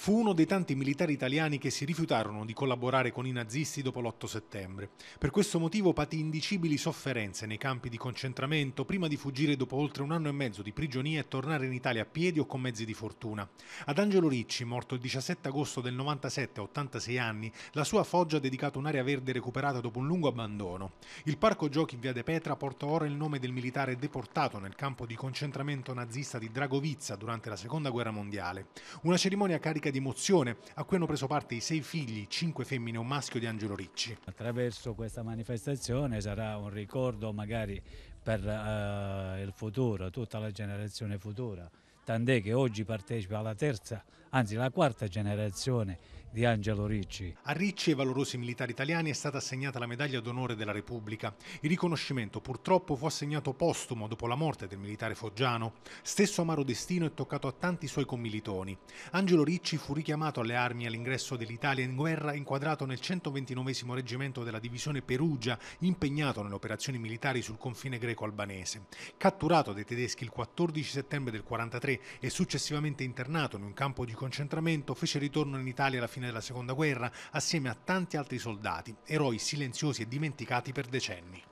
Fu uno dei tanti militari italiani che si rifiutarono di collaborare con i nazisti dopo l'8 settembre. Per questo motivo patì indicibili sofferenze nei campi di concentramento prima di fuggire dopo oltre un anno e mezzo di prigionia e tornare in Italia a piedi o con mezzi di fortuna. Ad Angelo Ricci, morto il 17 agosto del 97 a 86 anni, la sua foggia ha dedicato un'area verde recuperata dopo un lungo abbandono. Il parco giochi in via De Petra porta ora il nome del militare deportato nel campo di concentramento nazista di Dragovizza durante la seconda guerra mondiale. Una cerimonia carica anche di emozione, a cui hanno preso parte i sei figli, cinque femmine e un maschio di Angelo Ricci. Attraverso questa manifestazione sarà un ricordo magari per eh, il futuro, tutta la generazione futura tant'è che oggi partecipa alla terza, anzi la quarta generazione di Angelo Ricci. A Ricci e valorosi militari italiani è stata assegnata la medaglia d'onore della Repubblica. Il riconoscimento purtroppo fu assegnato postumo dopo la morte del militare foggiano. Stesso amaro destino è toccato a tanti suoi commilitoni. Angelo Ricci fu richiamato alle armi all'ingresso dell'Italia in guerra inquadrato nel 129 reggimento della divisione Perugia impegnato nelle operazioni militari sul confine greco-albanese. Catturato dai tedeschi il 14 settembre del 1943 e successivamente internato in un campo di concentramento, fece ritorno in Italia alla fine della Seconda Guerra assieme a tanti altri soldati, eroi silenziosi e dimenticati per decenni.